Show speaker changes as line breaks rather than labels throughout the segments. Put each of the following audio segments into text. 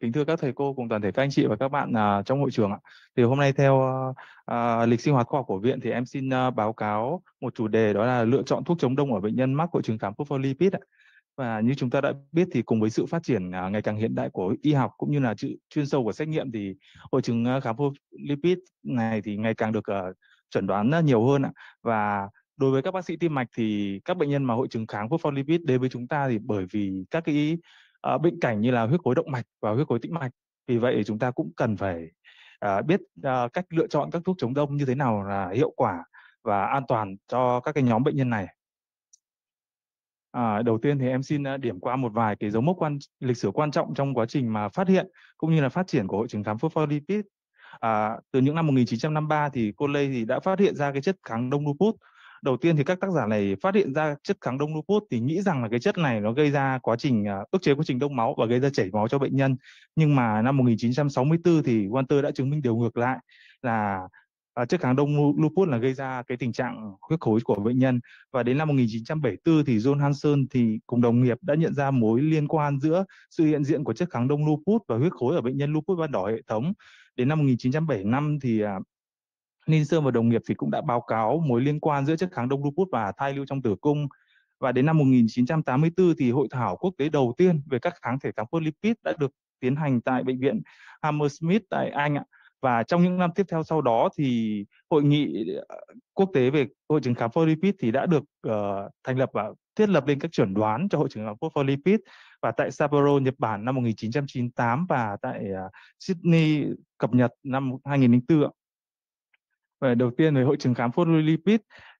Kính thưa các thầy cô cùng toàn thể các anh chị và các bạn à, trong hội trường ạ. Thì hôm nay theo à, à, lịch sinh hoạt khoa học của viện thì em xin à, báo cáo một chủ đề đó là lựa chọn thuốc chống đông ở bệnh nhân mắc hội chứng khám phospholipid ạ. Và như chúng ta đã biết thì cùng với sự phát triển à, ngày càng hiện đại của y học cũng như là sự chuyên sâu của xét nghiệm thì hội chứng à, khám phospholipid này thì ngày càng được à, chuẩn đoán nhiều hơn ạ. Và đối với các bác sĩ tim mạch thì các bệnh nhân mà hội chứng kháng phospholipid đến với chúng ta thì bởi vì các cái À, bệnh cảnh như là huyết khối động mạch và huyết khối tĩnh mạch vì vậy chúng ta cũng cần phải à, biết à, cách lựa chọn các thuốc chống đông như thế nào là hiệu quả và an toàn cho các cái nhóm bệnh nhân này À, đầu tiên thì em xin à, điểm qua một vài cái dấu mốc quan lịch sử quan trọng trong quá trình mà phát hiện cũng như là phát triển của hội chứng kháng phospholipid. À, từ những năm 1953 thì Conley thì đã phát hiện ra cái chất kháng đông lupus đầu tiên thì các tác giả này phát hiện ra chất kháng đông lupus thì nghĩ rằng là cái chất này nó gây ra quá trình à, ức chế quá trình đông máu và gây ra chảy máu cho bệnh nhân nhưng mà năm 1964 thì Walter đã chứng minh điều ngược lại là à, chất kháng đông lupus là gây ra cái tình trạng huyết khối của bệnh nhân và đến năm 1974 thì John Hanson thì cùng đồng nghiệp đã nhận ra mối liên quan giữa sự hiện diện của chất kháng đông lupus và huyết khối ở bệnh nhân lupus ban đỏ hệ thống đến năm 1975 thì à, Ninser và đồng nghiệp thì cũng đã báo cáo mối liên quan giữa chất kháng đông lupus và thai lưu trong tử cung. Và đến năm 1984 thì hội thảo quốc tế đầu tiên về các kháng thể kháng lipid đã được tiến hành tại bệnh viện Hammersmith tại Anh ạ. Và trong những năm tiếp theo sau đó thì hội nghị ờ, quốc tế về hội chứng kháng lipid thì đã được uh, thành lập và thiết lập lên các chuẩn đoán cho hội chứng kháng phospholipid và tại Sapporo Nhật Bản năm 1998 và tại uh, Sydney cập nhật năm 2004 ạ. Về đầu tiên về hội chứng khám phospholipid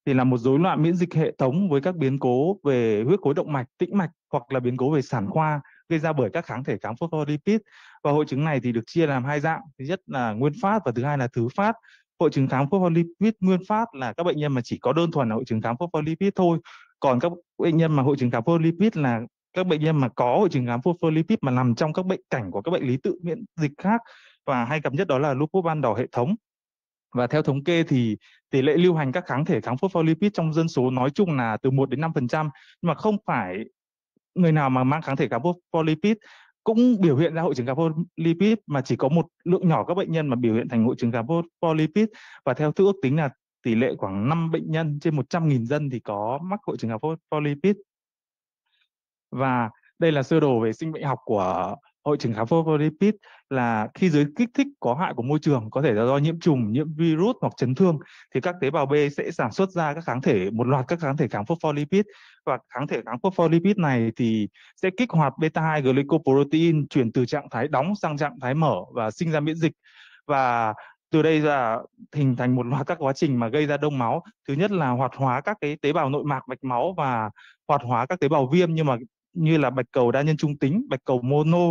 thì là một rối loạn miễn dịch hệ thống với các biến cố về huyết khối động mạch, tĩnh mạch hoặc là biến cố về sản khoa gây ra bởi các kháng thể kháng phospholipid và hội chứng này thì được chia làm hai dạng thứ nhất là nguyên phát và thứ hai là thứ phát hội chứng kháng phospholipid nguyên phát là các bệnh nhân mà chỉ có đơn thuần là hội chứng kháng phospholipid thôi còn các bệnh nhân mà hội chứng kháng phospholipid là các bệnh nhân mà có hội chứng kháng phospholipid mà nằm trong các bệnh cảnh của các bệnh lý tự miễn dịch khác và hay gặp nhất đó là lupus ban đỏ hệ thống và theo thống kê thì tỷ lệ lưu hành các kháng thể kháng phospholipid trong dân số nói chung là từ 1 đến 5% nhưng mà không phải người nào mà mang kháng thể kháng phospholipid cũng biểu hiện ra hội chứng phospholipid mà chỉ có một lượng nhỏ các bệnh nhân mà biểu hiện thành hội chứng phospholipid và theo thứ ước tính là tỷ lệ khoảng 5 bệnh nhân trên 100.000 dân thì có mắc hội chứng phospholipid. Và đây là sơ đồ về sinh bệnh học của hội chứng kháng phospholipid là khi dưới kích thích có hại của môi trường có thể là do nhiễm trùng, nhiễm virus hoặc chấn thương thì các tế bào B sẽ sản xuất ra các kháng thể một loạt các kháng thể kháng phospholipid và kháng thể kháng phospholipid này thì sẽ kích hoạt beta 2 glycoprotein chuyển từ trạng thái đóng sang trạng thái mở và sinh ra miễn dịch và từ đây là hình thành một loạt các quá trình mà gây ra đông máu thứ nhất là hoạt hóa các cái tế bào nội mạc mạch máu và hoạt hóa các tế bào viêm nhưng mà như là bạch cầu đa nhân trung tính, bạch cầu mono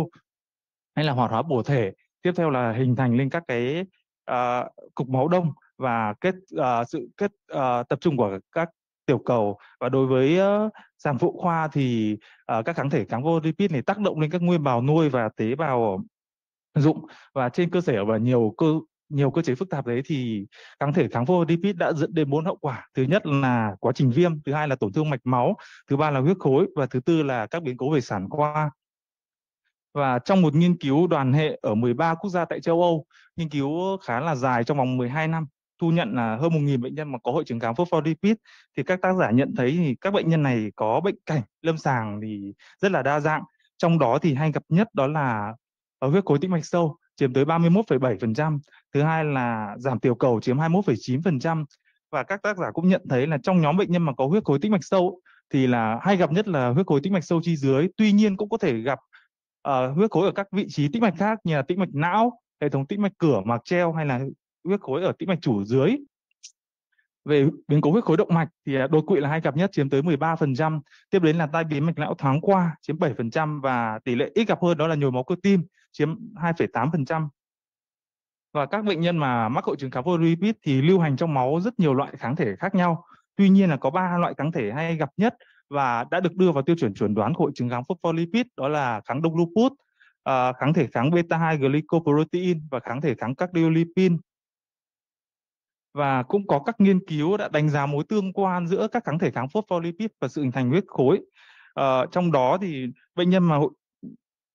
hay là hoạt hóa bổ thể tiếp theo là hình thành lên các cái uh, cục máu đông và kết uh, sự kết uh, tập trung của các tiểu cầu và đối với uh, sản phụ khoa thì uh, các kháng thể kháng vô lipid này tác động lên các nguyên bào nuôi và tế bào dụng và trên cơ sở và nhiều cơ nhiều cơ chế phức tạp đấy thì kháng thể kháng vô lipid đã dẫn đến bốn hậu quả thứ nhất là quá trình viêm thứ hai là tổn thương mạch máu thứ ba là huyết khối và thứ tư là các biến cố về sản khoa và trong một nghiên cứu đoàn hệ ở 13 quốc gia tại châu Âu, nghiên cứu khá là dài trong vòng 12 năm, thu nhận là hơn 1.000 bệnh nhân mà có hội chứng cám phospholipid thì các tác giả nhận thấy thì các bệnh nhân này có bệnh cảnh lâm sàng thì rất là đa dạng. Trong đó thì hay gặp nhất đó là ở ờ, huyết khối tĩnh mạch sâu chiếm tới 31,7%, thứ hai là giảm tiểu cầu chiếm 21,9% và các tác giả cũng nhận thấy là trong nhóm bệnh nhân mà có huyết khối tĩnh mạch sâu thì là hay gặp nhất là huyết khối tĩnh mạch sâu chi dưới, tuy nhiên cũng có thể gặp Ờ, huyết khối ở các vị trí tĩnh mạch khác như là tĩnh mạch não hệ thống tĩnh mạch cửa mạc treo hay là huyết khối ở tĩnh mạch chủ dưới về biến cố huyết khối động mạch thì à, đột quỵ là hay gặp nhất chiếm tới 13%, tiếp đến là tai biến mạch não thoáng qua chiếm 7% và tỷ lệ ít gặp hơn đó là nhồi máu cơ tim chiếm 2,8%. Và các bệnh nhân mà mắc hội chứng cá vô lipid thì lưu hành trong máu rất nhiều loại kháng thể khác nhau. Tuy nhiên là có ba loại kháng thể hay gặp nhất và đã được đưa vào tiêu chuẩn chuẩn đoán hội chứng kháng phospholipid đó là kháng đông lupus, à, kháng thể kháng beta 2 glycoprotein và kháng thể kháng cardiolipin. Và cũng có các nghiên cứu đã đánh giá mối tương quan giữa các kháng thể kháng phospholipid và sự hình thành huyết khối. À, trong đó thì bệnh nhân mà hội,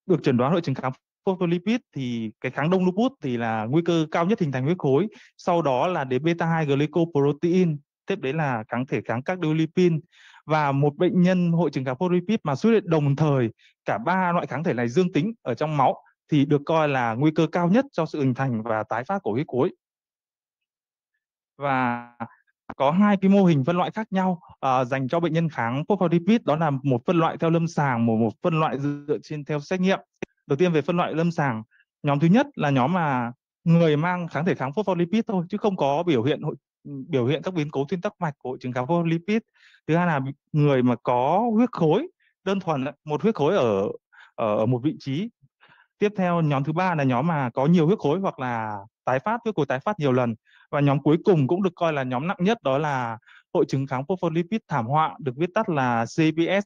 được chẩn đoán hội chứng kháng phospholipid thì cái kháng đông lupus thì là nguy cơ cao nhất hình thành huyết khối, sau đó là đến beta 2 glycoprotein, tiếp đấy là kháng thể kháng cardiolipin và một bệnh nhân hội chứng cá polyp mà xuất hiện đồng thời cả ba loại kháng thể này dương tính ở trong máu thì được coi là nguy cơ cao nhất cho sự hình thành và tái phát của huyết khối và có hai cái mô hình phân loại khác nhau uh, dành cho bệnh nhân kháng polyp đó là một phân loại theo lâm sàng một một phân loại dựa trên theo xét nghiệm đầu tiên về phân loại lâm sàng nhóm thứ nhất là nhóm mà người mang kháng thể kháng phospholipid thôi chứ không có biểu hiện hội biểu hiện các biến cố thuyên tắc mạch của hội chứng cá vô lipid thứ hai là người mà có huyết khối đơn thuần một huyết khối ở ở một vị trí tiếp theo nhóm thứ ba là nhóm mà có nhiều huyết khối hoặc là tái phát huyết khối tái phát nhiều lần và nhóm cuối cùng cũng được coi là nhóm nặng nhất đó là hội chứng kháng phospholipid thảm họa được viết tắt là CPS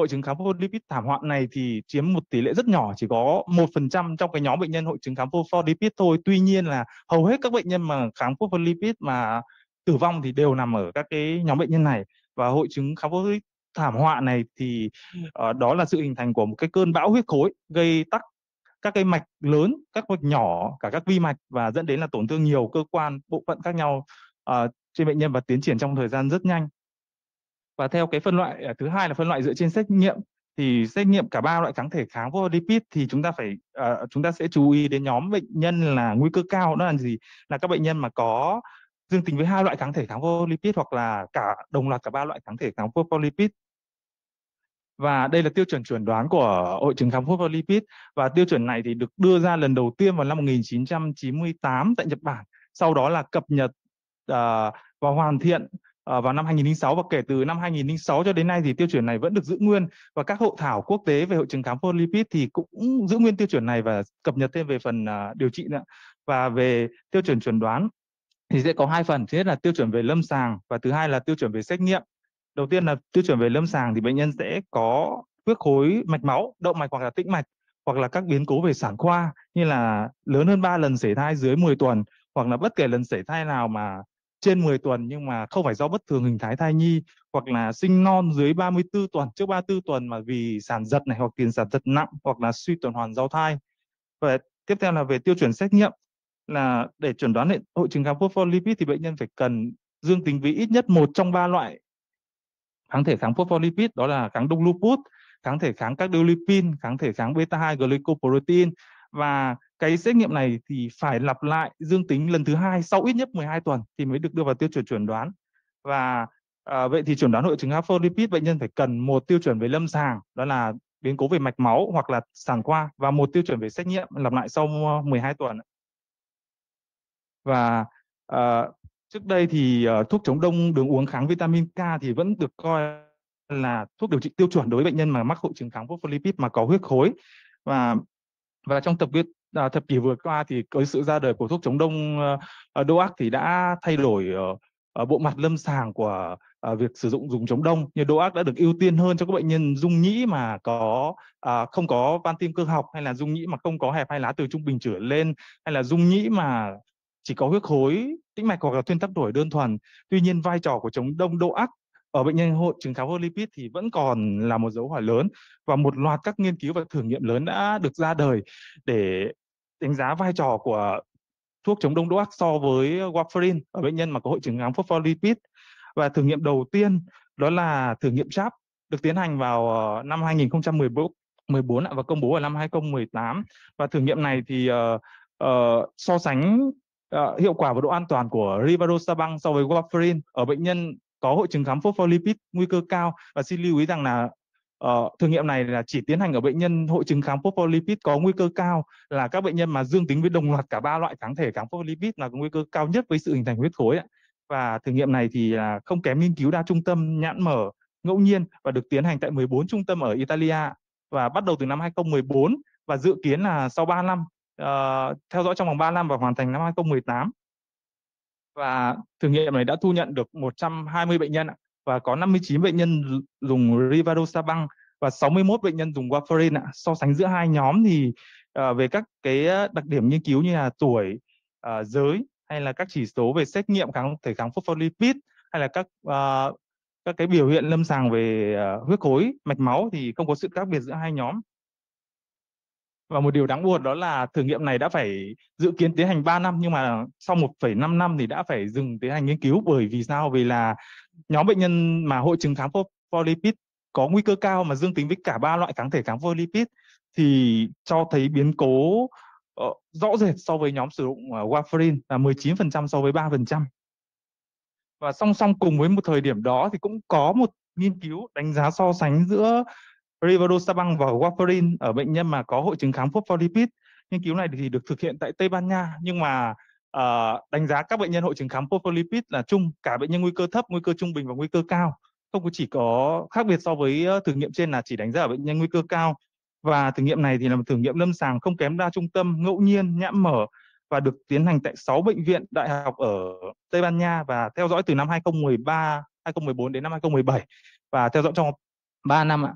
hội chứng kháng phospholipid thảm họa này thì chiếm một tỷ lệ rất nhỏ chỉ có một phần trăm trong cái nhóm bệnh nhân hội chứng kháng phospholipid thôi tuy nhiên là hầu hết các bệnh nhân mà kháng phospholipid mà tử vong thì đều nằm ở các cái nhóm bệnh nhân này và hội chứng kháng phospholipid thảm họa này thì uh, đó là sự hình thành của một cái cơn bão huyết khối gây tắc các cái mạch lớn các mạch nhỏ cả các vi mạch và dẫn đến là tổn thương nhiều cơ quan bộ phận khác nhau uh, trên bệnh nhân và tiến triển trong thời gian rất nhanh và theo cái phân loại à, thứ hai là phân loại dựa trên xét nghiệm thì xét nghiệm cả ba loại kháng thể kháng vô lipid thì chúng ta phải uh, chúng ta sẽ chú ý đến nhóm bệnh nhân là nguy cơ cao đó là gì là các bệnh nhân mà có dương tính với hai loại kháng thể kháng vô lipid hoặc là cả đồng loạt cả ba loại kháng thể kháng vô lipid và đây là tiêu chuẩn chuẩn đoán của hội chứng kháng vô lipid và tiêu chuẩn này thì được đưa ra lần đầu tiên vào năm 1998 tại Nhật Bản sau đó là cập nhật uh, và hoàn thiện Ờ, vào năm 2006 và kể từ năm 2006 cho đến nay thì tiêu chuẩn này vẫn được giữ nguyên và các hội thảo quốc tế về hội chứng kháng phospholipid thì cũng giữ nguyên tiêu chuẩn này và cập nhật thêm về phần ờ, điều trị nữa. Và về tiêu chuẩn chuẩn đoán thì sẽ có hai phần, thứ nhất là tiêu chuẩn về lâm sàng và thứ hai là tiêu chuẩn về xét nghiệm. Đầu tiên là tiêu chuẩn về lâm sàng thì bệnh nhân sẽ có huyết khối mạch máu, động mạch hoặc là tĩnh mạch hoặc là các biến cố về sản khoa như là lớn hơn 3 lần sảy thai dưới 10 tuần hoặc là bất kể lần sảy thai nào mà trên 10 tuần nhưng mà không phải do bất thường hình thái thai nhi hoặc là sinh non dưới 34 tuần trước 34 tuần mà vì sản giật này hoặc tiền sản giật nặng hoặc là suy tuần hoàn rau thai. Và tiếp theo là về tiêu chuẩn xét nghiệm là để chuẩn đoán hội chứng kháng phospholipid thì bệnh nhân phải cần dương tính với ít nhất một trong ba loại kháng thể kháng phospholipid đó là kháng đông lupus, kháng thể kháng các lipin, kháng thể kháng beta 2 glycoprotein và cái xét nghiệm này thì phải lặp lại dương tính lần thứ hai sau ít nhất 12 tuần thì mới được đưa vào tiêu chuẩn chuẩn đoán và à, vậy thì chuẩn đoán hội chứng Lipid bệnh nhân phải cần một tiêu chuẩn về lâm sàng đó là biến cố về mạch máu hoặc là sản khoa và một tiêu chuẩn về xét nghiệm lặp lại sau 12 tuần và à, trước đây thì à, thuốc chống đông đường uống kháng vitamin K thì vẫn được coi là thuốc điều trị tiêu chuẩn đối với bệnh nhân mà mắc hội chứng kháng phospholipid mà có huyết khối và và trong tập viết à, thập kỷ vừa qua thì với sự ra đời của thuốc chống đông uh, ờ, DOAC thì đã thay đổi uh, bộ mặt lâm sàng của uh, việc sử dụng dùng chống đông như DOAC đã được ưu tiên hơn cho các bệnh nhân dung nhĩ mà có uh, không có van tim cơ học hay là dung nhĩ mà không có hẹp hai lá từ trung bình trở lên hay là dung nhĩ mà chỉ có huyết khối tĩnh mạch hoặc là thuyên tắc đổi đơn thuần tuy nhiên vai trò của chống đông DOAC ở bệnh nhân hội chứng kháng lipid thì vẫn còn là một dấu hỏi lớn và một loạt các nghiên cứu và thử nghiệm lớn đã được ra đời để đánh giá vai trò của thuốc chống đông đô ác so với warfarin ở bệnh nhân mà có hội chứng kháng phospholipid và thử nghiệm đầu tiên đó là thử nghiệm CHAP được tiến hành vào ờ, năm 2014 và công bố vào năm 2018 và thử nghiệm này thì uh, uh, so sánh uh, hiệu quả và độ an toàn của rivaroxaban so với warfarin ở bệnh nhân có hội chứng khám phospholipid nguy cơ cao và xin lưu ý rằng là uh, thử nghiệm này là chỉ tiến hành ở bệnh nhân hội chứng kháng phospholipid có nguy cơ cao là các bệnh nhân mà dương tính với đồng loạt cả ba loại kháng thể kháng phospholipid là có nguy cơ cao nhất với sự hình thành huyết khối ạ. Và thử nghiệm này thì là không kém nghiên cứu đa trung tâm nhãn mở ngẫu nhiên và được tiến hành tại 14 trung tâm ở Italia và bắt đầu từ năm 2014 và dự kiến là sau 3 năm uh, theo dõi trong vòng 3 năm và hoàn thành năm 2018 và thử nghiệm này đã thu nhận được 120 bệnh nhân và có 59 bệnh nhân dùng rivaroxaban và 61 bệnh nhân dùng warfarin ạ. So sánh giữa hai nhóm thì uh, về các cái đặc điểm nghiên cứu như là tuổi, uh, giới hay là các chỉ số về xét nghiệm kháng thể kháng phospholipid hay là các uh, các cái biểu hiện lâm sàng về uh, huyết khối mạch máu thì không có sự khác biệt giữa hai nhóm và một điều đáng buồn đó là thử nghiệm này đã phải dự kiến tiến hành 3 năm nhưng mà sau 1,5 năm thì đã phải dừng tiến hành nghiên cứu bởi vì sao vì là nhóm bệnh nhân mà hội chứng kháng polipid có nguy cơ cao mà dương tính với cả ba loại kháng thể kháng polipid thì cho thấy biến cố ờ, rõ rệt so với nhóm sử dụng ờ, warfarin là 19% so với 3%. Và song song cùng với một thời điểm đó thì cũng có một nghiên cứu đánh giá so sánh giữa rivaroxaban và warfarin ở bệnh nhân mà có hội chứng kháng phospholipid. Nghiên cứu này thì được thực hiện tại Tây Ban Nha nhưng mà uh, đánh giá các bệnh nhân hội chứng kháng phospholipid là chung cả bệnh nhân nguy cơ thấp, nguy cơ trung bình và nguy cơ cao. Không có chỉ có khác biệt so với thử nghiệm trên là chỉ đánh giá ở bệnh nhân nguy cơ cao và thử nghiệm này thì là một thử nghiệm lâm sàng không kém đa trung tâm ngẫu nhiên nhãn mở và được tiến hành tại 6 bệnh viện đại học ở Tây Ban Nha và theo dõi từ năm 2013, 2014 đến năm 2017 và theo dõi trong 3 năm ạ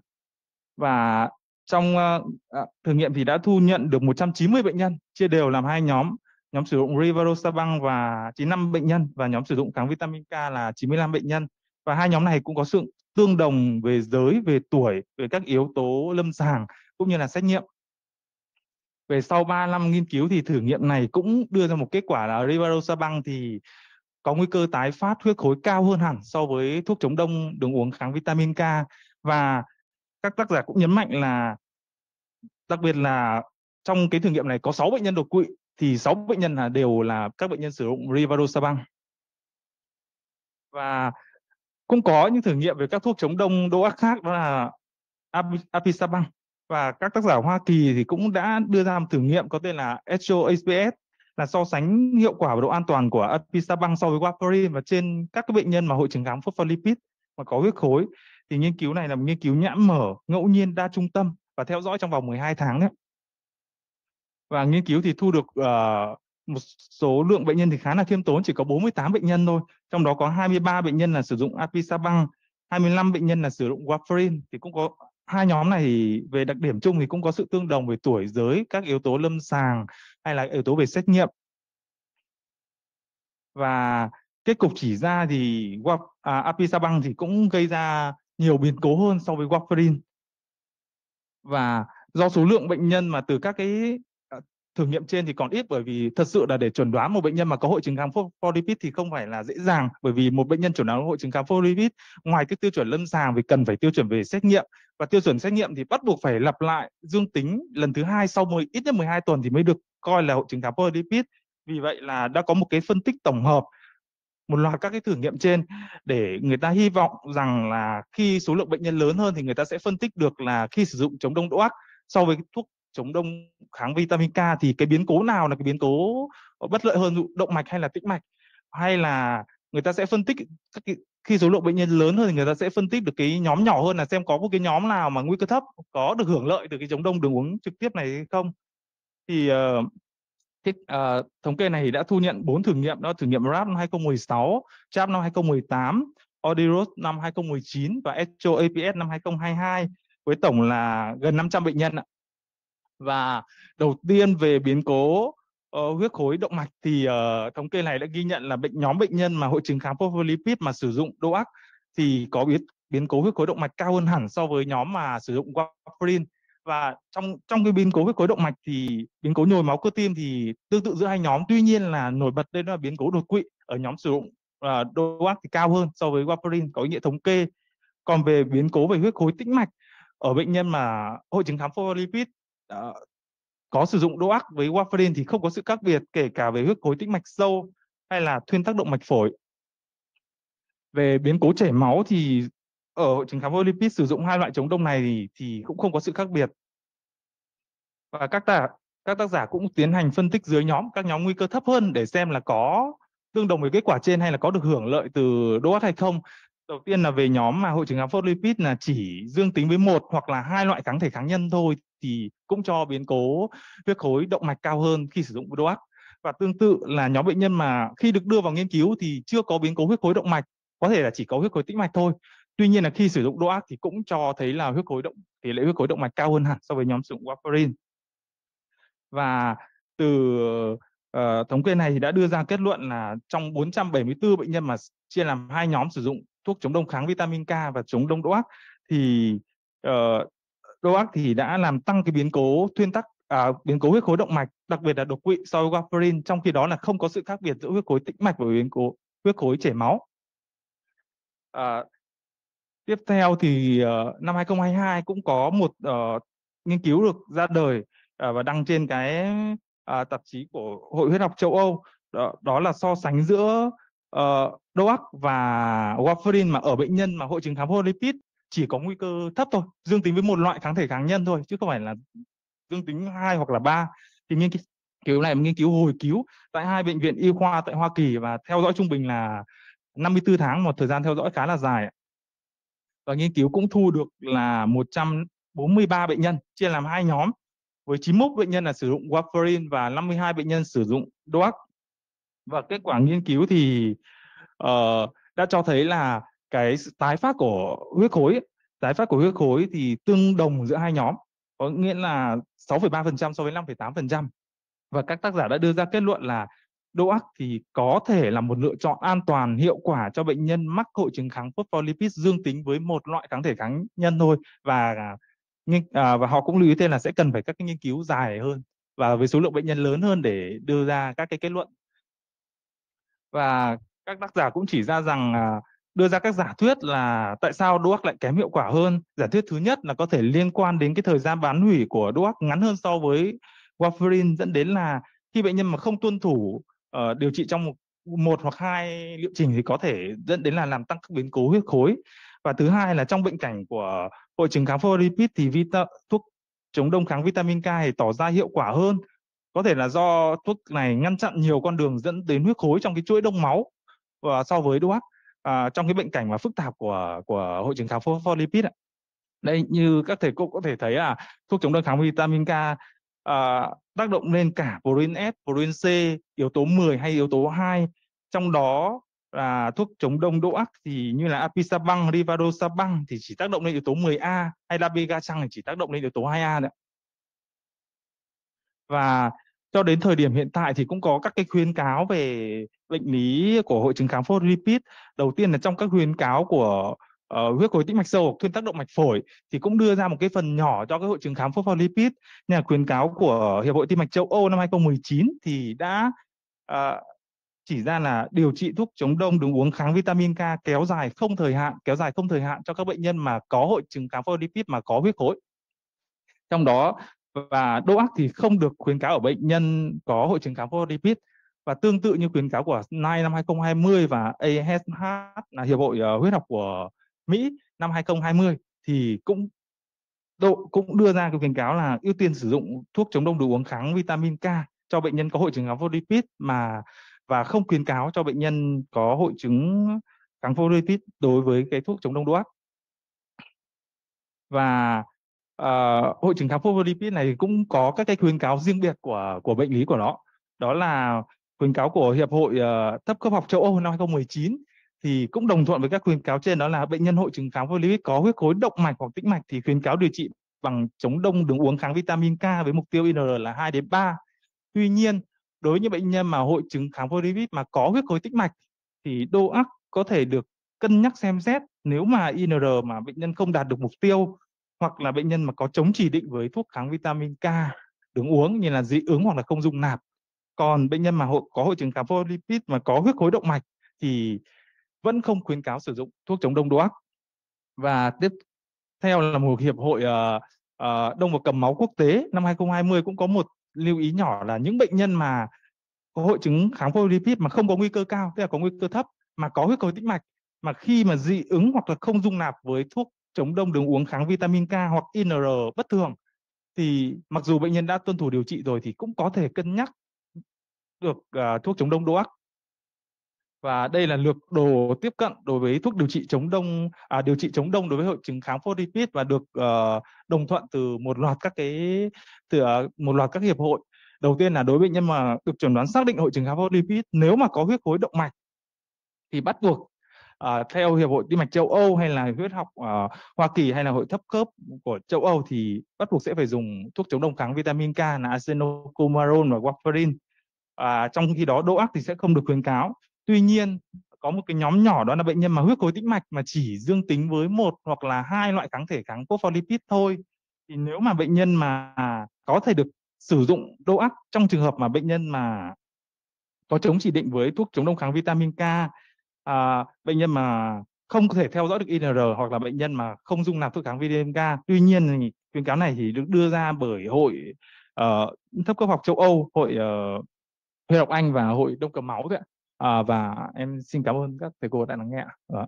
và trong uh, thử nghiệm thì đã thu nhận được 190 bệnh nhân chia đều làm hai nhóm nhóm sử dụng Rivaroxaban và 95 bệnh nhân và nhóm sử dụng kháng vitamin K là 95 bệnh nhân và hai nhóm này cũng có sự tương đồng về giới về tuổi về các yếu tố lâm sàng cũng như là xét nghiệm về sau 3 năm nghiên cứu thì thử nghiệm này cũng đưa ra một kết quả là Rivaroxaban thì có nguy cơ tái phát huyết khối cao hơn hẳn so với thuốc chống đông đường uống kháng vitamin K và các tác giả cũng nhấn mạnh là đặc biệt là trong cái thử nghiệm này có 6 bệnh nhân đột quỵ thì 6 bệnh nhân là đều là các bệnh nhân sử dụng rivaroxaban. Và cũng có những thử nghiệm về các thuốc chống đông đô ác khác đó là apisaban và các tác giả Hoa Kỳ thì cũng đã đưa ra một thử nghiệm có tên là Echo ASPS là so sánh hiệu quả và độ an toàn của apisaban so với warfarin và trên các cái bệnh nhân mà hội chứng kháng phospholipid mà có huyết khối thì nghiên cứu này là một nghiên cứu nhãn mở ngẫu nhiên đa trung tâm và theo dõi trong vòng 12 tháng đấy và nghiên cứu thì thu được uh, một số lượng bệnh nhân thì khá là khiêm tốn chỉ có 48 bệnh nhân thôi trong đó có 23 bệnh nhân là sử dụng apisabang 25 bệnh nhân là sử dụng warfarin thì cũng có hai nhóm này về đặc điểm chung thì cũng có sự tương đồng về tuổi giới các yếu tố lâm sàng hay là yếu tố về xét nghiệm và kết cục chỉ ra thì uh, à, apisabang thì cũng gây ra nhiều biến cố hơn so với warfarin và do số lượng bệnh nhân mà từ các cái ờ, thử nghiệm trên thì còn ít bởi vì thật sự là để chuẩn đoán một bệnh nhân mà có hội chứng kháng phospholipid thì không phải là dễ dàng bởi vì một bệnh nhân chuẩn đoán hội chứng kháng phospholipid ngoài cái tiêu chuẩn lâm sàng thì cần phải tiêu chuẩn về xét nghiệm và tiêu chuẩn xét nghiệm thì bắt buộc phải lặp lại dương tính lần thứ hai sau 10, ít nhất 12 tuần thì mới được coi là hội chứng kháng phospholipid vì vậy là đã có một cái phân tích tổng hợp một loạt các cái thử nghiệm trên để người ta hy vọng rằng là khi số lượng bệnh nhân lớn hơn thì người ta sẽ phân tích được là khi sử dụng chống đông đỗ ác so với thuốc chống đông kháng vitamin K thì cái biến cố nào là cái biến cố ờ, bất lợi hơn dụ động mạch hay là tĩnh mạch hay là người ta sẽ phân tích khi số lượng bệnh nhân lớn hơn thì người ta sẽ phân tích được cái nhóm nhỏ hơn là xem có một cái nhóm nào mà nguy cơ thấp có được hưởng lợi từ cái chống đông đường uống trực tiếp này hay không thì uh, cái uh, ờ, thống kê này thì đã thu nhận 4 thử nghiệm đó thử nghiệm RAP năm 2016, CHAP năm 2018, Odiros năm 2019 và ECHO APS năm 2022 với tổng là gần 500 bệnh nhân ạ. Và đầu tiên về biến cố uh, huyết khối động mạch thì uh, thống kê này đã ghi nhận là bệnh nhóm bệnh nhân mà hội chứng kháng phospholipid mà sử dụng đô ác thì có biến biến cố huyết khối động mạch cao hơn hẳn so với nhóm mà sử dụng warfarin và trong trong cái biến cố về khối động mạch thì biến cố nhồi máu cơ tim thì tương tự giữa hai nhóm tuy nhiên là nổi bật lên là biến cố đột quỵ ở nhóm sử dụng uh, à, DOAC thì cao hơn so với warfarin có ý nghĩa thống kê còn về biến cố về huyết khối tĩnh mạch ở bệnh nhân mà hội chứng khám phospholipid uh, à, có sử dụng DOAC với warfarin thì không có sự khác biệt kể cả về huyết khối tĩnh mạch sâu hay là thuyên tắc động mạch phổi về biến cố chảy máu thì ở hội chứng khám lipid sử dụng hai loại chống đông này thì, thì cũng không có sự khác biệt và các tác các tác giả cũng tiến hành phân tích dưới nhóm các nhóm nguy cơ thấp hơn để xem là có tương đồng với kết quả trên hay là có được hưởng lợi từ DOAT hay không đầu tiên là về nhóm mà hội chứng lipid là chỉ dương tính với một hoặc là hai loại kháng thể kháng nhân thôi thì cũng cho biến cố huyết khối động mạch cao hơn khi sử dụng DOAT và tương tự là nhóm bệnh nhân mà khi được đưa vào nghiên cứu thì chưa có biến cố huyết khối động mạch có thể là chỉ có huyết khối tĩnh mạch thôi tuy nhiên là khi sử dụng DOAC thì cũng cho thấy là huyết khối động tỷ lệ huyết khối động mạch cao hơn hẳn so với nhóm sử dụng warfarin và từ uh, thống kê này thì đã đưa ra kết luận là trong 474 bệnh nhân mà chia làm hai nhóm sử dụng thuốc chống đông kháng vitamin K và chống đông doac thì uh, ờ, đoác thì đã làm tăng cái biến cố thuyên tắc à, biến cố huyết khối động mạch đặc biệt là đột quỵ so với warfarin trong khi đó là không có sự khác biệt giữa huyết khối tĩnh mạch và biến cố huyết khối chảy máu à, Tiếp theo thì uh, năm 2022 cũng có một uh, nghiên cứu được ra đời uh, và đăng trên cái uh, tạp chí của Hội huyết học châu Âu đó, đó là so sánh giữa uh, DOAC và warfarin mà ở bệnh nhân mà hội chứng khám lipid chỉ có nguy cơ thấp thôi, dương tính với một loại kháng thể kháng nhân thôi chứ không phải là dương tính hai hoặc là ba. Thì nghiên cứu này nghiên cứu hồi cứu tại hai bệnh viện y khoa tại Hoa Kỳ và theo dõi trung bình là 54 tháng một thời gian theo dõi khá là dài và nghiên cứu cũng thu được là 143 bệnh nhân chia làm hai nhóm với 91 bệnh nhân là sử dụng warfarin và 52 bệnh nhân sử dụng DOAC và kết quả nghiên cứu thì uh, đã cho thấy là cái tái phát của huyết khối tái phát của huyết khối thì tương đồng giữa hai nhóm có nghĩa là 6,3% so với 5,8% và các tác giả đã đưa ra kết luận là đỗ ắc thì có thể là một lựa chọn an toàn hiệu quả cho bệnh nhân mắc hội chứng kháng phospholipid dương tính với một loại kháng thể kháng nhân thôi và à, à, và họ cũng lưu ý thêm là sẽ cần phải các cái nghiên cứu dài hơn và với số lượng bệnh nhân lớn hơn để đưa ra các cái kết luận và các tác giả cũng chỉ ra rằng à, đưa ra các giả thuyết là tại sao đuốc lại kém hiệu quả hơn giả thuyết thứ nhất là có thể liên quan đến cái thời gian bán hủy của đuốc ngắn hơn so với warfarin dẫn đến là khi bệnh nhân mà không tuân thủ Ờ, điều trị trong một, hoặc hai liệu trình thì có thể dẫn đến là làm tăng các biến cố huyết khối và thứ hai là trong bệnh cảnh của hội chứng kháng phospholipid thì vita, thuốc chống đông kháng vitamin K thì tỏ ra hiệu quả hơn có thể là do thuốc này ngăn chặn nhiều con đường dẫn đến huyết khối trong cái chuỗi đông máu và so với đuốc à, trong cái bệnh cảnh mà phức tạp của của hội chứng kháng phospholipid ạ. Đây như các thầy cô có thể thấy là thuốc chống đông kháng vitamin K à, tác động lên cả protein S, protein C, yếu tố 10 hay yếu tố 2. Trong đó là thuốc chống đông đỗ ắc thì như là apisabang, rivaroxaban thì chỉ tác động lên yếu tố 10A hay dabigatran thì chỉ tác động lên yếu tố 2A nữa. Và cho đến thời điểm hiện tại thì cũng có các cái khuyến cáo về bệnh lý của hội chứng kháng phốt lipid. Đầu tiên là trong các khuyến cáo của Ờ, huyết khối tĩnh mạch sâu thuyên tác động mạch phổi thì cũng đưa ra một cái phần nhỏ cho cái hội chứng khám phospholipid nhà khuyến cáo của hiệp hội tim mạch châu Âu năm 2019 thì đã uh, chỉ ra là điều trị thuốc chống đông đúng uống kháng vitamin K kéo dài không thời hạn kéo dài không thời hạn cho các bệnh nhân mà có hội chứng khám phospholipid mà có huyết khối trong đó và đô ác thì không được khuyến cáo ở bệnh nhân có hội chứng khám phospholipid và tương tự như khuyến cáo của NICE năm 2020 và ASH là hiệp hội ờ, huyết học của Mỹ năm 2020 thì cũng độ cũng đưa ra cái khuyến cáo là ưu tiên sử dụng thuốc chống đông đồ uống kháng vitamin K cho bệnh nhân có hội chứng kháng lipid mà và không khuyến cáo cho bệnh nhân có hội chứng kháng lipid đối với cái thuốc chống đông đũa và uh, hội chứng kháng lipid này cũng có các cái khuyến cáo riêng biệt của của bệnh lý của nó đó là khuyến cáo của hiệp hội uh, thấp cấp học châu Âu năm 2019 thì cũng đồng thuận với các khuyến cáo trên đó là bệnh nhân hội chứng kháng folip có huyết khối động mạch hoặc tĩnh mạch thì khuyến cáo điều trị bằng chống đông đường uống kháng vitamin K với mục tiêu INR là 2 đến 3. Tuy nhiên, đối với những bệnh nhân mà hội chứng kháng folip mà có huyết khối tĩnh mạch thì đô ắc có thể được cân nhắc xem xét nếu mà INR mà bệnh nhân không đạt được mục tiêu hoặc là bệnh nhân mà có chống chỉ định với thuốc kháng vitamin K đường uống như là dị ứng hoặc là không dùng nạp. Còn bệnh nhân mà hội, có hội chứng kháng folip mà có huyết khối động mạch thì vẫn không khuyến cáo sử dụng thuốc chống đông đúa và tiếp theo là một hiệp hội uh, uh, đông và cầm máu quốc tế năm 2020 cũng có một lưu ý nhỏ là những bệnh nhân mà có hội chứng kháng polylipid mà không có nguy cơ cao tức là có nguy cơ thấp mà có huyết cầu tĩnh mạch mà khi mà dị ứng hoặc là không dung nạp với thuốc chống đông đường uống kháng vitamin K hoặc INR bất thường thì mặc dù bệnh nhân đã tuân thủ điều trị rồi thì cũng có thể cân nhắc được uh, thuốc chống đông đô ắc và đây là lược đồ tiếp cận đối với thuốc điều trị chống đông à, điều trị chống đông đối với hội chứng kháng Fodipid và được uh, đồng thuận từ một loạt các cái từ uh, một loạt các hiệp hội đầu tiên là đối bệnh nhân mà được chuẩn đoán xác định hội chứng kháng Fodipid nếu mà có huyết khối động mạch thì bắt buộc uh, theo hiệp hội tim mạch châu Âu hay là huyết học uh, Hoa Kỳ hay là hội thấp khớp của châu Âu thì bắt buộc sẽ phải dùng thuốc chống đông kháng vitamin K là acenocumarone và warfarin À, trong khi đó đỗ ác thì sẽ không được khuyến cáo tuy nhiên có một cái nhóm nhỏ đó là bệnh nhân mà huyết khối tĩnh mạch mà chỉ dương tính với một hoặc là hai loại kháng thể kháng phospholipid thôi thì nếu mà bệnh nhân mà có thể được sử dụng đô ắc trong trường hợp mà bệnh nhân mà có chống chỉ định với thuốc chống đông kháng vitamin K à, bệnh nhân mà không có thể theo dõi được INR hoặc là bệnh nhân mà không dùng nạp thuốc kháng vitamin K tuy nhiên thì khuyến cáo này thì được đưa ra bởi hội uh, thấp cấp học châu Âu hội uh, ờ, Huyết học Anh và hội Đông cầm máu thôi ạ à, và em xin cảm ơn các thầy cô
đã lắng nghe ạ. À.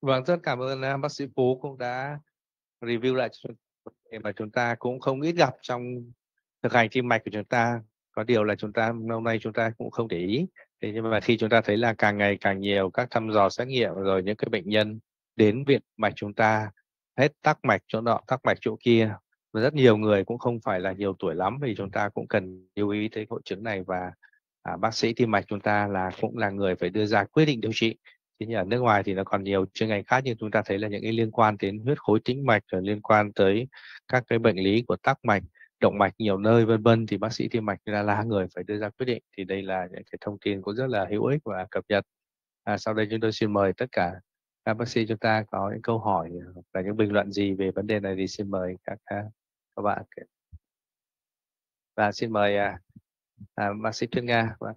Vâng, rất cảm ơn à, bác sĩ Phú cũng đã review lại mà chúng ta cũng không ít gặp trong thực hành tim mạch của chúng ta. Có điều là chúng ta hôm nay chúng ta cũng không để ý. Thế nhưng mà khi chúng ta thấy là càng ngày càng nhiều các thăm dò xét nghiệm rồi những cái bệnh nhân đến viện mạch chúng ta hết tắc mạch chỗ nọ tắc mạch chỗ kia và rất nhiều người cũng không phải là nhiều tuổi lắm thì chúng ta cũng cần lưu ý tới hội chứng này và à, bác sĩ tim mạch chúng ta là cũng là người phải đưa ra quyết định điều trị thế nhưng ở nước ngoài thì nó còn nhiều chuyên ngành khác nhưng chúng ta thấy là những cái liên quan đến huyết khối tĩnh mạch rồi liên quan tới các cái bệnh lý của tắc mạch động mạch nhiều nơi vân vân thì bác sĩ tim mạch là là người phải đưa ra quyết định thì đây là những cái thông tin cũng rất là hữu ích và cập nhật à, sau đây chúng tôi xin mời tất cả các bác sĩ chúng ta có những câu hỏi và những bình luận gì về vấn đề này thì xin mời các các bạn và vâng, xin mời à, à, bác sĩ Thuyết Nga và vâng.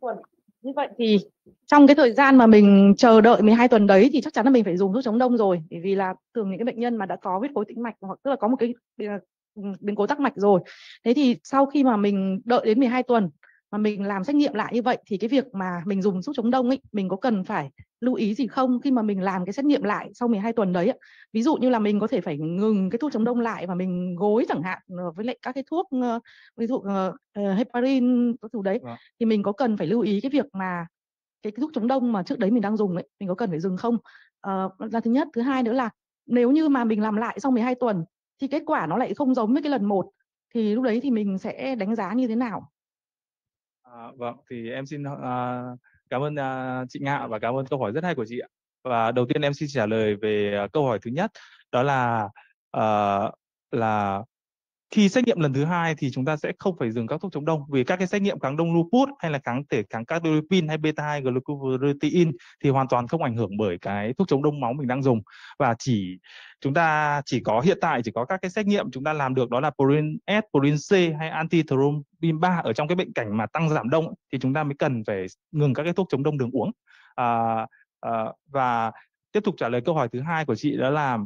tuần như vậy thì trong cái thời gian mà mình chờ đợi 12 tuần đấy thì chắc chắn là mình phải dùng thuốc chống đông rồi bởi vì là thường những cái bệnh nhân mà đã có huyết khối tĩnh mạch hoặc tức là có một cái à, biến cố tắc mạch rồi thế thì sau khi mà mình đợi đến 12 tuần mà mình làm xét nghiệm lại như vậy thì cái việc mà mình dùng thuốc chống đông ấy mình có cần phải lưu ý gì không khi mà mình làm cái xét nghiệm lại sau 12 tuần đấy ấy. ví dụ như là mình có thể phải ngừng cái thuốc chống đông lại và mình gối chẳng hạn ờ, với lại các cái thuốc ờ, ví dụ ờ, heparin các thứ đấy vâng. thì mình có cần phải lưu ý cái việc mà cái, thuốc chống đông mà trước đấy mình đang dùng ấy mình có cần phải dừng không uh, là thứ nhất thứ hai nữa là nếu như mà mình làm lại sau 12 tuần thì kết quả nó lại không giống với cái lần một thì lúc đấy thì mình sẽ đánh giá như thế nào
à, vâng thì em xin uh, cảm ơn uh, chị Nga và cảm ơn câu hỏi rất hay của chị ạ và đầu tiên em xin trả lời về à, câu hỏi thứ nhất đó là uh, là khi xét nghiệm lần thứ hai thì chúng ta sẽ không phải dừng các thuốc chống đông vì các cái xét nghiệm kháng đông lupus hay là kháng thể kháng catecholamine hay beta 2 glucoprotein thì hoàn toàn không ảnh hưởng bởi cái thuốc chống đông máu mình đang dùng và chỉ chúng ta chỉ có hiện tại chỉ có các cái xét nghiệm chúng ta làm được đó là protein S, protein C hay anti thrombin 3 ở trong cái bệnh cảnh mà tăng giảm đông thì chúng ta mới cần phải ngừng các cái thuốc chống đông đường uống à, à, và tiếp tục trả lời câu hỏi thứ hai của chị đó là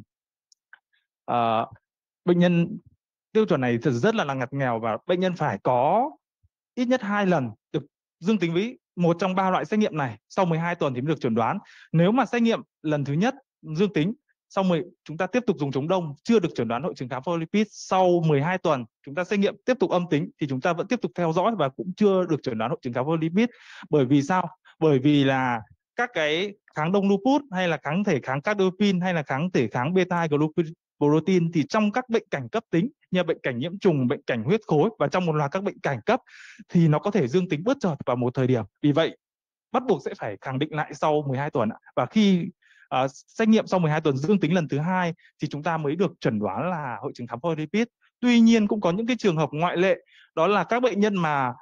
à, bệnh nhân tiêu chuẩn này thật rất là, là ngặt nghèo và bệnh nhân phải có ít nhất hai lần được dương tính với một trong ba loại xét nghiệm này sau 12 tuần thì mới được chuẩn đoán nếu mà xét nghiệm lần thứ nhất dương tính sau 10 chúng ta tiếp tục dùng chống đông chưa được chuẩn đoán hội chứng kháng polypid sau 12 tuần chúng ta xét nghiệm tiếp tục âm tính thì chúng ta vẫn tiếp tục theo dõi và cũng chưa được chuẩn đoán hội chứng kháng polypid bởi vì sao bởi vì là các cái kháng đông lupus hay là kháng thể kháng cardiotin hay là kháng thể kháng beta glucuronidase protein thì trong các bệnh cảnh cấp tính như bệnh cảnh nhiễm trùng, bệnh cảnh huyết khối và trong một loạt các bệnh cảnh cấp thì nó có thể dương tính bất chợt vào một thời điểm. Vì vậy bắt buộc sẽ phải khẳng định lại sau 12 tuần và khi uh, xét nghiệm sau 12 tuần dương tính lần thứ hai thì chúng ta mới được chẩn đoán là hội chứng thám phôi Tuy nhiên cũng có những cái trường hợp ngoại lệ đó là các bệnh nhân mà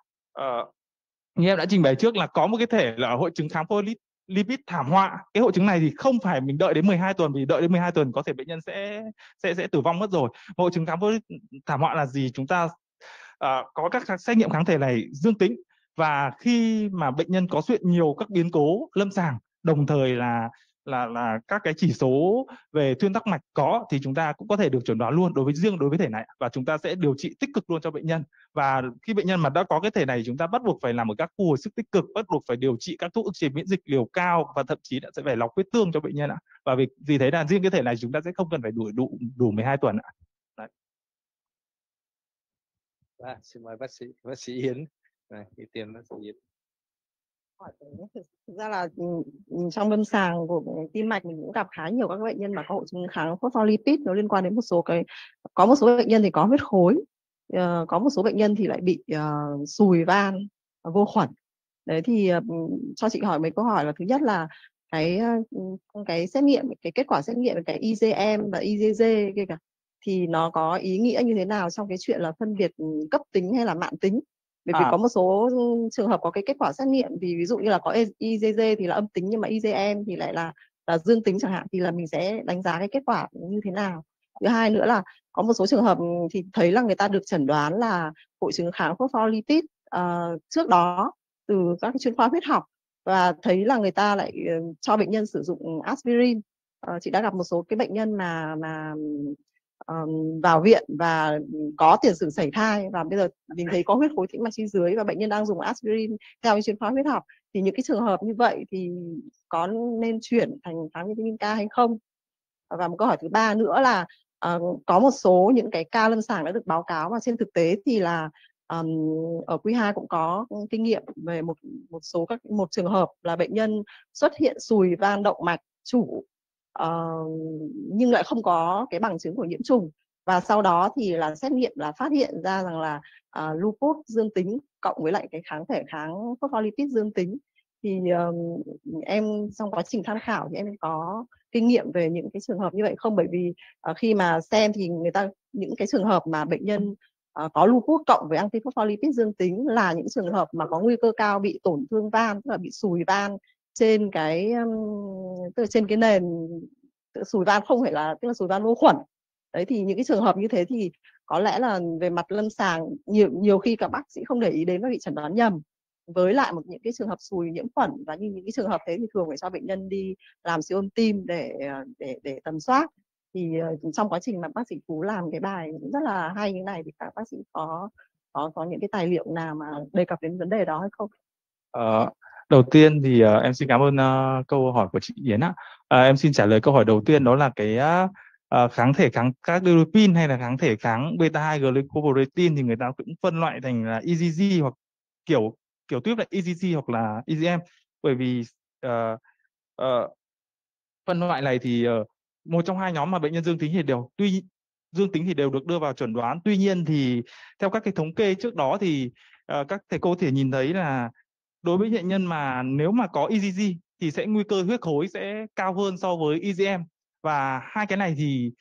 uh, như em đã trình bày trước là có một cái thể là hội chứng khám phôi lipid thảm họa cái hội chứng này thì không phải mình đợi đến 12 tuần vì đợi đến 12 tuần có thể bệnh nhân sẽ sẽ sẽ tử vong mất rồi hội chứng kháng virus thảm họa là gì chúng ta uh, có các xét nghiệm kháng thể này dương tính và khi mà bệnh nhân có xuất hiện nhiều các biến cố lâm sàng đồng thời là là là các cái chỉ số về thuyên tắc mạch có thì chúng ta cũng có thể được chuẩn đoán luôn đối với riêng đối với thể này và chúng ta sẽ điều trị tích cực luôn cho bệnh nhân và khi bệnh nhân mà đã có cái thể này chúng ta bắt buộc phải làm ở các khu hồi sức tích cực bắt buộc phải điều trị các thuốc ức chế miễn dịch liều cao và thậm chí đã sẽ phải lọc huyết tương cho bệnh nhân ạ và vì vì thế là riêng cái thể này chúng ta sẽ không cần phải đủ đủ đủ 12 tuần ạ
Đấy. À, xin mời bác sĩ bác sĩ Yến này, ý tiền bác sĩ Yến
thực ra là ừ, ừ, trong lâm sàng của tim mạch mình cũng gặp khá nhiều các bệnh nhân mà có hội chứng kháng phospholipid nó liên quan đến một số cái có một số bệnh nhân thì có huyết khối ờ, có một số bệnh nhân thì lại bị uh, sùi van vô khuẩn đấy thì uh, cho chị hỏi mấy câu hỏi là thứ nhất là cái cái xét nghiệm cái kết quả xét nghiệm cái IgM và IgG kia cả thì nó có ý nghĩa như thế nào trong cái chuyện là phân biệt cấp tính hay là mạng tính bởi vì à. có một số trường hợp có cái kết quả xét nghiệm vì ví dụ như là có e-, IgG thì là âm tính nhưng mà IgM thì lại là là dương tính chẳng hạn thì là mình sẽ đánh giá cái kết quả như thế nào thứ hai nữa là có một số trường hợp thì thấy là người ta được chẩn đoán là hội chứng kháng phospholitit uh, ờ, trước đó từ các chuyên khoa huyết học và thấy là người ta lại ờ, cho bệnh nhân sử dụng aspirin uh, chị đã gặp một số cái bệnh nhân mà mà vào viện và có tiền sử sảy thai và bây giờ mình thấy có huyết khối tĩnh mạch chi dưới và bệnh nhân đang dùng aspirin theo chuyên khoa huyết học thì những cái trường hợp như vậy thì có nên chuyển thành kháng vitamin K hay không và một câu hỏi thứ ba nữa là uh, có một số những cái ca lâm sàng đã được báo cáo và trên thực tế thì là um, ở quý 2 cũng có kinh nghiệm về một một số các một trường hợp là bệnh nhân xuất hiện sùi van động mạch chủ uh, nhưng lại không có cái bằng chứng của nhiễm trùng và sau đó thì là xét nghiệm là phát hiện ra rằng là uh, lupus dương tính cộng với lại cái kháng thể kháng phospholipid dương tính thì um, em trong quá trình tham khảo thì em có kinh nghiệm về những cái trường hợp như vậy không bởi vì uh, khi mà xem thì người ta những cái trường hợp mà bệnh nhân uh, có lupus cộng với antiphospholipid dương tính là những trường hợp mà có nguy cơ cao bị tổn thương van tức là bị sùi van trên cái tức là trên cái nền tức sùi van không phải là tức là sùi van vô khuẩn đấy thì những cái trường hợp như thế thì có lẽ là về mặt lâm sàng nhiều nhiều khi các bác sĩ không để ý đến và bị chẩn đoán nhầm với lại một những cái trường hợp sùi nhiễm khuẩn và như những cái trường hợp thế thì thường phải cho bệnh nhân đi làm siêu âm tim để ờ, để để tầm soát thì ờ, trong quá trình mà bác sĩ phú làm cái bài cũng rất là hay như này thì các bác sĩ có có có những cái tài liệu nào mà đề cập đến vấn đề đó hay không?
à, đầu tiên thì uh, em xin cảm ơn uh, câu hỏi của chị Yến ạ. Uh, em xin trả lời câu hỏi đầu tiên đó là cái uh, kháng thể kháng các lupin hay là kháng thể kháng beta 2 glycoprotein thì người ta cũng phân loại thành là IgG e hoặc kiểu kiểu tuyếp là IgG e hoặc là IgM e bởi vì uh, uh, phân loại này thì uh, một trong hai nhóm mà bệnh nhân dương tính thì đều tuy dương tính thì đều được đưa vào chuẩn đoán tuy nhiên thì theo các cái thống kê trước đó thì uh, các thầy cô thể nhìn thấy là đối với bệnh nhân mà nếu mà có EGG thì sẽ nguy cơ huyết khối sẽ cao hơn so với EGM và hai cái này thì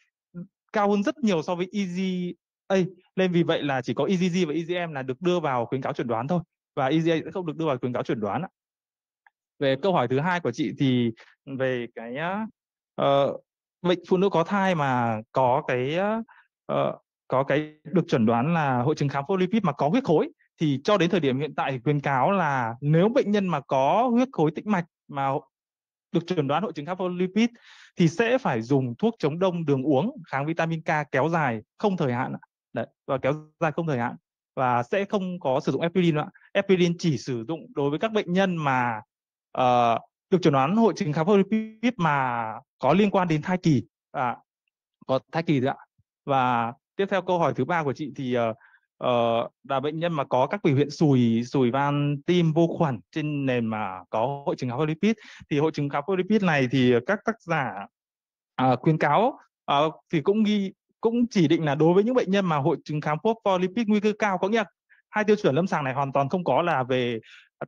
cao hơn rất nhiều so với EGA nên vì vậy là chỉ có EGG và EGM là được đưa vào khuyến cáo chuẩn đoán thôi và EGA sẽ không được đưa vào khuyến cáo chuẩn đoán ạ. Về câu hỏi thứ hai của chị thì về cái uh, bệnh phụ nữ có thai mà có cái uh, có cái được chuẩn đoán là hội chứng khám folipid mà có huyết khối thì cho đến thời điểm hiện tại thì khuyến cáo là nếu bệnh nhân mà có huyết khối tĩnh mạch mà được chuẩn đoán hội chứng lipid thì sẽ phải dùng thuốc chống đông đường uống kháng vitamin K kéo dài không thời hạn Đấy, và kéo dài không thời hạn và sẽ không có sử dụng epidin ạ. Epidin chỉ sử dụng đối với các bệnh nhân mà uh, được chuẩn đoán hội chứng lipid mà có liên quan đến thai kỳ à, có thai kỳ ạ. Và tiếp theo câu hỏi thứ ba của chị thì uh, Ờ, là bệnh nhân mà có các biểu hiện sùi sùi van tim vô khuẩn trên nền mà có hội chứng lipid thì hội chứng lipid này thì các tác giả uh, khuyến cáo uh, thì cũng ghi cũng chỉ định là đối với những bệnh nhân mà hội chứng khám phospholipid nguy cơ cao có nghĩa hai tiêu chuẩn lâm sàng này hoàn toàn không có là về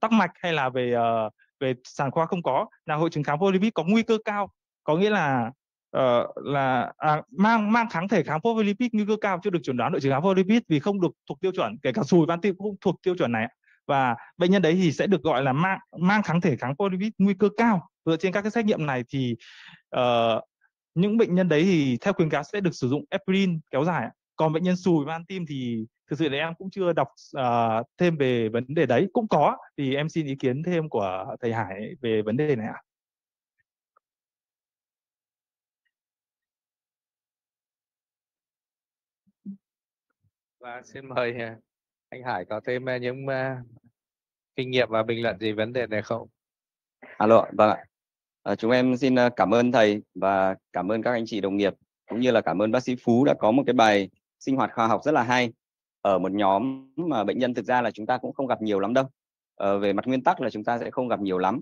tắc mạch hay là về uh, về sản khoa không có là hội chứng khám phospholipid có nguy cơ cao có nghĩa là Ờ, là à, mang mang kháng thể kháng phospholipid nguy cơ cao chưa được chuẩn đoán đội chứng kháng phospholipid vì không được thuộc tiêu chuẩn kể cả sùi van tim cũng thuộc tiêu chuẩn này và bệnh nhân đấy thì sẽ được gọi là mang mang kháng thể kháng phospholipid nguy cơ cao dựa trên các cái xét nghiệm này thì uh, những bệnh nhân đấy thì theo khuyến cáo sẽ được sử dụng heparin kéo dài còn bệnh nhân sùi van tim thì thực sự là em cũng chưa đọc uh, thêm về vấn đề đấy cũng có thì em xin ý kiến thêm của thầy Hải về vấn đề này ạ.
và vâng, xin mời à, anh Hải có thêm à, những à, kinh nghiệm và bình luận gì vấn đề này không?
Alo, vâng ạ. À, chúng em xin cảm ơn thầy và cảm ơn các anh chị đồng nghiệp cũng như là cảm ơn bác sĩ Phú đã có một cái bài sinh hoạt khoa học rất là hay ở một nhóm mà bệnh nhân thực ra là chúng ta cũng không gặp nhiều lắm đâu. À, về mặt nguyên tắc là chúng ta sẽ không gặp nhiều lắm.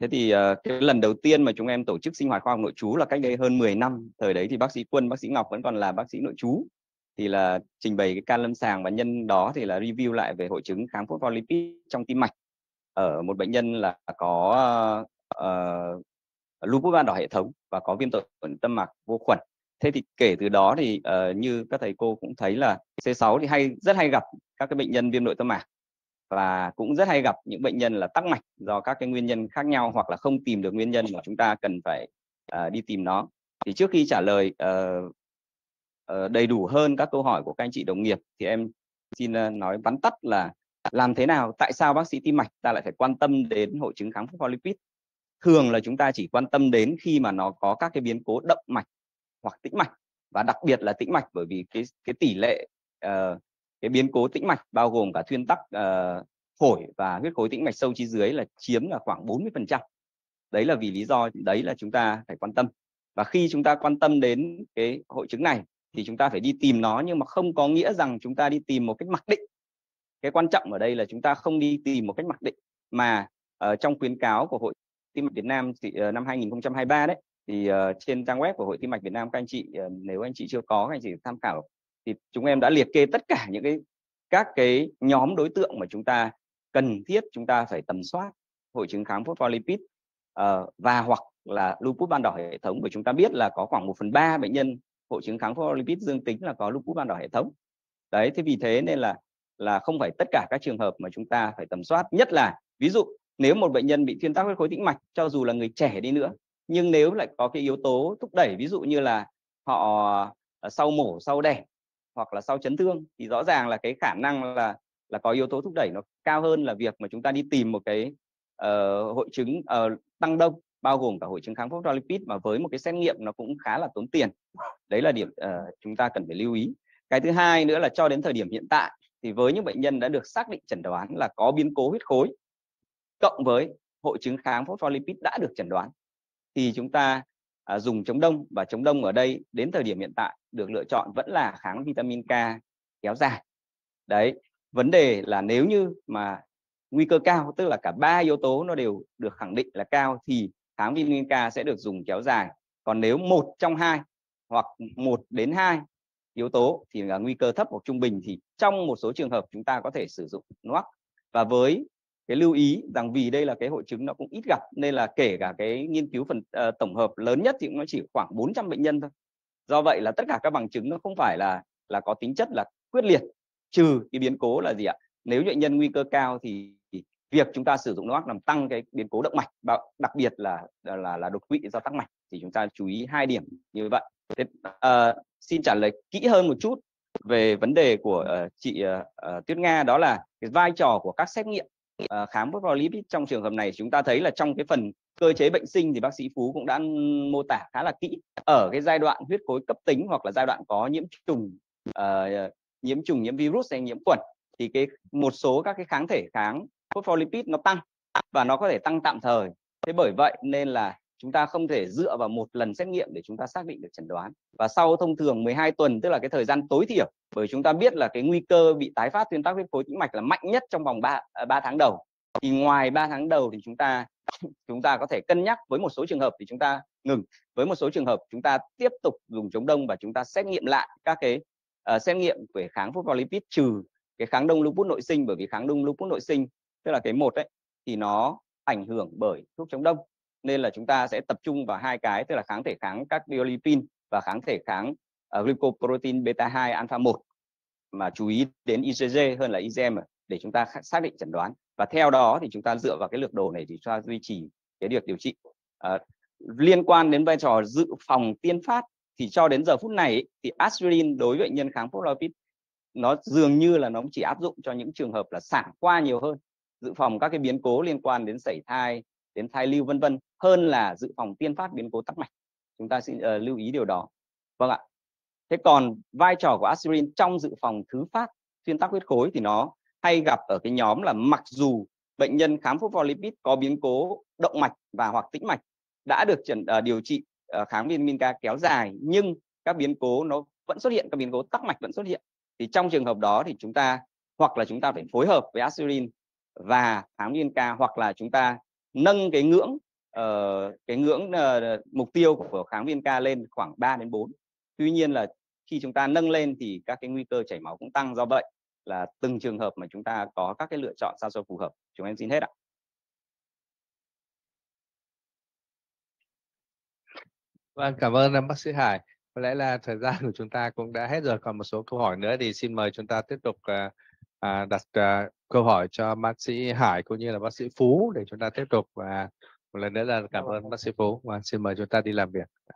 Thế thì ờ, cái lần đầu tiên mà chúng em tổ chức sinh hoạt khoa học nội trú là cách đây hơn 10 năm. Thời đấy thì bác sĩ Quân, bác sĩ Ngọc vẫn còn là bác sĩ nội trú thì là trình bày cái ca lâm sàng và nhân đó thì là review lại về hội chứng kháng phospholipid trong tim mạch ở một bệnh nhân là có uh, lupus ban đỏ hệ thống và có viêm tổn tâm mạc vô khuẩn thế thì kể từ đó thì uh, như các thầy cô cũng thấy là C6 thì hay rất hay gặp các cái bệnh nhân viêm nội tâm mạc và cũng rất hay gặp những bệnh nhân là tắc mạch do các cái nguyên nhân khác nhau hoặc là không tìm được nguyên nhân mà chúng ta cần phải uh, đi tìm nó thì trước khi trả lời uh, Ờ, đầy đủ hơn các câu hỏi của các anh chị đồng nghiệp thì em xin ờ, nói vắn tắt là làm thế nào tại sao bác sĩ tim mạch ta lại phải quan tâm đến hội chứng kháng phospholipid thường là chúng ta chỉ quan tâm đến khi mà nó có các cái biến cố động mạch hoặc tĩnh mạch và đặc biệt là tĩnh mạch bởi vì cái cái tỷ lệ uh, cái biến cố tĩnh mạch bao gồm cả thuyên tắc uh, phổi và huyết khối tĩnh mạch sâu chi dưới là chiếm là khoảng 40%. Đấy là vì lý do đấy là chúng ta phải quan tâm. Và khi chúng ta quan tâm đến cái hội chứng này thì chúng ta phải đi tìm nó nhưng mà không có nghĩa rằng chúng ta đi tìm một cách mặc định cái quan trọng ở đây là chúng ta không đi tìm một cách mặc định mà uh, trong khuyến cáo của hội tim mạch Việt Nam thì, uh, năm 2023 đấy thì uh, trên trang web của hội tim mạch Việt Nam các anh chị uh, nếu anh chị chưa có các anh chị tham khảo thì chúng em đã liệt kê tất cả những cái các cái nhóm đối tượng mà chúng ta cần thiết chúng ta phải tầm soát hội chứng kháng phospholipid uh, và hoặc là lupus ban đỏ hệ thống bởi chúng ta biết là có khoảng 1 phần 3 bệnh nhân hội chứng kháng phospholipid dương tính là có lupus ban đỏ hệ thống đấy thế vì thế nên là là không phải tất cả các trường hợp mà chúng ta phải tầm soát nhất là ví dụ nếu một bệnh nhân bị thuyên tắc huyết khối tĩnh mạch cho dù là người trẻ đi nữa nhưng nếu lại có cái yếu tố thúc đẩy ví dụ như là họ ờ, sau mổ sau đẻ hoặc là sau chấn thương thì rõ ràng là cái khả năng là là có yếu tố thúc đẩy nó cao hơn là việc mà chúng ta đi tìm một cái uh, hội chứng uh, tăng đông bao gồm cả hội chứng kháng phospholipid do mà với một cái xét nghiệm nó cũng khá là tốn tiền đấy là điểm uh, ờ, chúng ta cần phải lưu ý cái thứ hai nữa là cho đến thời điểm hiện tại thì với những bệnh nhân đã được xác định chẩn đoán là có biến cố huyết khối cộng với hội chứng kháng phospholipid đã được chẩn đoán thì chúng ta à, dùng chống đông và chống đông ở đây đến thời điểm hiện tại được lựa chọn vẫn là kháng vitamin K kéo dài đấy vấn đề là nếu như mà nguy cơ cao tức là cả ba yếu tố nó đều được khẳng định là cao thì kháng vitamin K sẽ được dùng kéo dài còn nếu một trong hai hoặc một đến hai yếu tố thì là nguy cơ thấp hoặc trung bình thì trong một số trường hợp chúng ta có thể sử dụng NOAC và với cái lưu ý rằng vì đây là cái hội chứng nó cũng ít gặp nên là kể cả cái nghiên cứu phần uh, tổng hợp lớn nhất thì cũng chỉ khoảng 400 bệnh nhân thôi do vậy là tất cả các bằng chứng nó không phải là là có tính chất là quyết liệt trừ cái biến cố là gì ạ nếu bệnh nhân nguy cơ cao thì việc chúng ta sử dụng nước làm tăng cái biến cố động mạch đặc biệt là là là đột quỵ do tắc mạch thì chúng ta chú ý hai điểm như vậy Thế, uh, xin trả lời kỹ hơn một chút về vấn đề của uh, chị uh, uh, Tuyết Nga đó là cái vai trò của các xét nghiệm uh, khám với lipid trong trường hợp này chúng ta thấy là trong cái phần cơ chế bệnh sinh thì bác sĩ Phú cũng đã mô tả khá là kỹ ở cái giai đoạn huyết khối cấp tính hoặc là giai đoạn có nhiễm trùng uh, nhiễm trùng nhiễm virus hay nhiễm khuẩn thì cái một số các cái kháng thể kháng phospholipid nó tăng và nó có thể tăng tạm thời thế bởi vậy nên là chúng ta không thể dựa vào một lần xét nghiệm để chúng ta xác định được chẩn đoán và sau thông thường 12 tuần tức là cái thời gian tối thiểu bởi chúng ta biết là cái nguy cơ bị tái phát tuyến tắc huyết khối tĩnh mạch là mạnh nhất trong vòng 3 3 à, tháng đầu thì ngoài 3 tháng đầu thì chúng ta chúng ta có thể cân nhắc với một số trường hợp thì chúng ta ngừng với một số trường hợp chúng ta tiếp tục dùng chống đông và chúng ta xét nghiệm lại các cái uh, xét nghiệm về kháng phospholipid trừ cái kháng đông lupus nội sinh bởi vì kháng đông lupus nội sinh tức là cái một đấy thì nó ảnh hưởng bởi thuốc chống đông nên là chúng ta sẽ tập trung vào hai cái tức là kháng thể kháng các biolipin và kháng thể kháng uh, à, glycoprotein beta 2 alpha 1 mà chú ý đến IgG hơn là IgM à, để chúng ta xác định chẩn đoán và theo đó thì chúng ta dựa vào cái lược đồ này thì cho duy trì cái việc điều trị uh, liên quan đến vai trò dự phòng tiên phát thì cho đến giờ phút này thì aspirin đối với bệnh nhân kháng Polaris nó dường như là nó chỉ áp dụng cho những trường hợp là sản qua nhiều hơn dự phòng các cái biến cố liên quan đến sảy thai đến thai lưu vân vân hơn là dự phòng tiên phát biến cố tắc mạch chúng ta xin uh, lưu ý điều đó vâng ạ thế còn vai trò của aspirin trong dự phòng thứ phát thuyên tắc huyết khối thì nó hay gặp ở cái nhóm là mặc dù bệnh nhân khám phospholipid có biến cố động mạch và hoặc tĩnh mạch đã được chẩn uh, điều trị uh, kháng vitamin K kéo dài nhưng các biến cố nó vẫn xuất hiện các biến cố tắc mạch vẫn xuất hiện thì trong trường hợp đó thì chúng ta hoặc là chúng ta phải phối hợp với aspirin và kháng tháng ca hoặc là chúng ta nâng cái ngưỡng uh, cái ngưỡng uh, mục tiêu của kháng viên ca lên khoảng 3 đến 4. Tuy nhiên là khi chúng ta nâng lên thì các cái nguy cơ chảy máu cũng tăng do vậy là từng trường hợp mà chúng ta có các cái lựa chọn sao cho phù hợp. Chúng em xin hết ạ.
Vâng, cảm ơn ờ, bác sĩ Hải. Có lẽ là thời gian của chúng ta cũng đã hết rồi. Còn một số câu hỏi nữa thì xin mời chúng ta tiếp tục uh, à, đặt à, câu hỏi cho bác sĩ Hải cũng như là bác sĩ Phú để chúng ta tiếp tục và một lần nữa là cảm ơn bác sĩ Phú và vâng, xin mời chúng ta đi làm việc.